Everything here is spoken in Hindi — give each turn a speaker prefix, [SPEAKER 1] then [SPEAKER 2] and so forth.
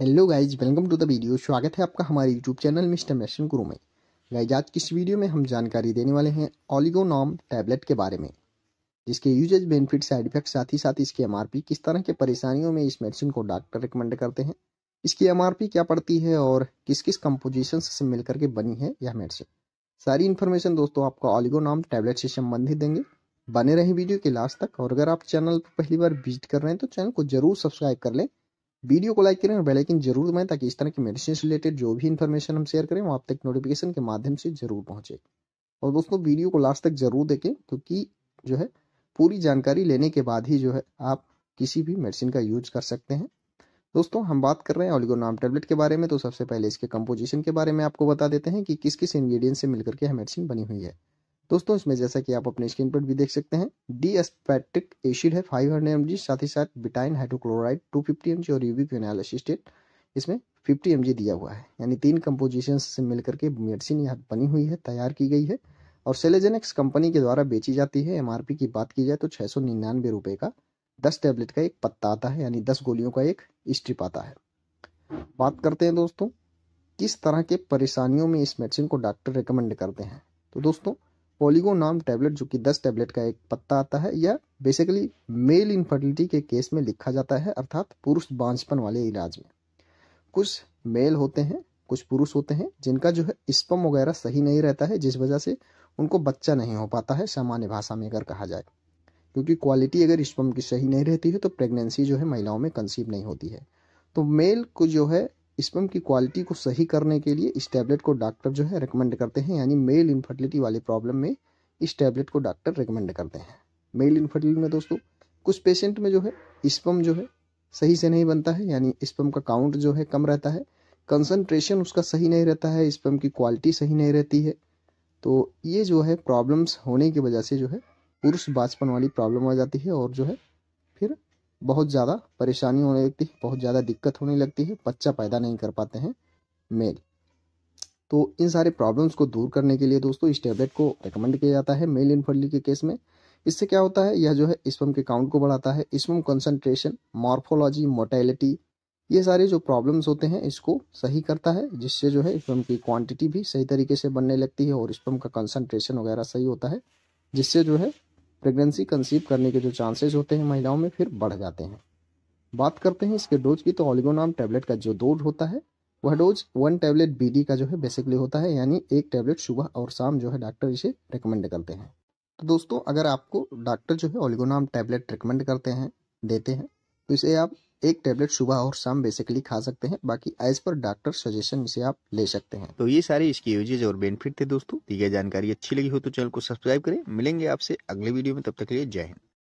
[SPEAKER 1] hello guys welcome to the video स्वागत है आपका हमारे यूट्यूब चैनल मिस्टर मैशन गुरु में गाइज आज की इस वीडियो में हम जानकारी देने वाले हैं ओलिगोनॉम टैबलेट के बारे में जिसके यूजेज बेनिफिट साइड इफेक्ट साथ ही साथ इसकी एम किस तरह के परेशानियों में इस मेडिसिन को डॉक्टर रिकमेंड करते हैं इसकी एम क्या पड़ती है और किस किस कंपोजिशन से मिल करके बनी है यह मेडिसिन सारी इन्फॉर्मेशन दोस्तों आपको ऑलिगोनॉम टैबलेट से संबंधित देंगे बने रहें वीडियो के लास्ट तक और अगर आप चैनल पर पहली बार विजिट कर रहे हैं तो चैनल को जरूर सब्सक्राइब कर लें वीडियो को लाइक करें और बेल आइकन जरूर दबाएं ताकि इस तरह की मेडिसिन रिलेटेड जो भी इन्फॉर्मेशन हम शेयर करें वो आप तक नोटिफिकेशन के माध्यम से जरूर पहुंचे और दोस्तों वीडियो को लास्ट तक जरूर देखें क्योंकि जो है पूरी जानकारी लेने के बाद ही जो है आप किसी भी मेडिसिन का यूज कर सकते हैं दोस्तों हम बात कर रहे हैं ओलिगोनाम टेबलेट के बारे में तो सबसे पहले इसके कंपोजिशन के बारे में आपको बता देते हैं कि किस किस इंग्रेडिएंट से मिलकर के यह मेडिसिन बनी हुई है दोस्तों इसमें जैसा कि आप अपने स्क्रीन पर भी देख सकते हैं डी एस्पेटिक एसिड है 500 हंड्रेड साथ ही साथ बिटाइन हाइड्रोक्लोराइड 250 फिफ्टी और यूवी फिनाइल असिस्टेड इसमें 50 एम दिया हुआ है यानी तीन कंपोजिशन से मिलकर के मेडिसिन यहाँ बनी हुई है तैयार की गई है और सेलेजेनेक्स कंपनी के द्वारा बेची जाती है एम की बात की जाए तो छः सौ निन्यानवे का दस टैबलेट का एक पत्ता आता है यानी दस गोलियों का एक स्ट्रिप आता है बात करते हैं दोस्तों किस तरह के परेशानियों में इस मेडिसिन को डॉक्टर रिकमेंड करते हैं तो दोस्तों पोलिगो नाम टैबलेट जो कि दस टैबलेट का एक पत्ता आता है यह बेसिकली मेल इनफर्टिलिटी के केस में लिखा जाता है अर्थात पुरुष बांझपन वाले इलाज में कुछ मेल होते हैं कुछ पुरुष होते हैं जिनका जो है स्पम वगैरह सही नहीं रहता है जिस वजह से उनको बच्चा नहीं हो पाता है सामान्य भाषा में अगर कहा जाए क्योंकि क्वालिटी अगर स्पम की सही नहीं रहती है तो प्रेगनेंसी जो है महिलाओं में कंसीव नहीं होती है तो मेल को जो है स्पम की क्वालिटी को सही करने के लिए इस टैबलेट को डॉक्टर जो है रिकमेंड करते हैं यानी मेल इन्फर्टिलिटी वाले प्रॉब्लम में इस टैबलेट को डॉक्टर रिकमेंड करते हैं मेल इन्फर्टिलिटी में दोस्तों कुछ पेशेंट में जो है स्पम जो है सही से नहीं बनता है यानी स्पम का काउंट जो है कम रहता है कंसनट्रेशन उसका सही नहीं रहता है स्पम की क्वालिटी सही नहीं रहती है तो ये जो है प्रॉब्लम्स होने की वजह से जो है पुरुष बाचपन वाली प्रॉब्लम आ जाती है और जो है फिर बहुत ज़्यादा परेशानी होने लगती है बहुत ज़्यादा दिक्कत होने लगती है बच्चा पैदा नहीं कर पाते हैं मेल तो इन सारे प्रॉब्लम्स को दूर करने के लिए दोस्तों इस टैबलेट को रिकमेंड किया जाता है मेल इनफर्टिलिटी के केस में इससे क्या होता है यह जो है स्पम के काउंट को बढ़ाता है स्पम कंसंट्रेशन मॉर्फोलॉजी मोटेलिटी ये सारे जो प्रॉब्लम्स होते हैं इसको सही करता है जिससे जो है स्पम की क्वांटिटी भी सही तरीके से बनने लगती है और स्पम का कंसनट्रेशन वगैरह सही होता है जिससे जो है प्रेगनेंसी कंसीव करने के जो चांसेस होते हैं महिलाओं में फिर बढ़ जाते हैं बात करते हैं इसके डोज की तो ऑलिगोनाम टैबलेट का जो डोज होता है वह डोज वन टैबलेट बी का जो है बेसिकली होता है यानी एक टैबलेट सुबह और शाम जो है डॉक्टर इसे रिकमेंड करते हैं तो दोस्तों अगर आपको डॉक्टर जो है ऑलिगोनाम टैबलेट रिकमेंड करते हैं देते हैं तो इसे आप एक टेबलेट सुबह और शाम बेसिकली खा सकते हैं बाकी एज पर डॉक्टर सजेशन इसे आप ले सकते हैं तो ये सारे इसके यूजेज और बेनिफिट थे दोस्तों दी गई जानकारी अच्छी लगी हो तो चैनल को सब्सक्राइब करें मिलेंगे आपसे अगले वीडियो में तब तक के लिए जय हिंद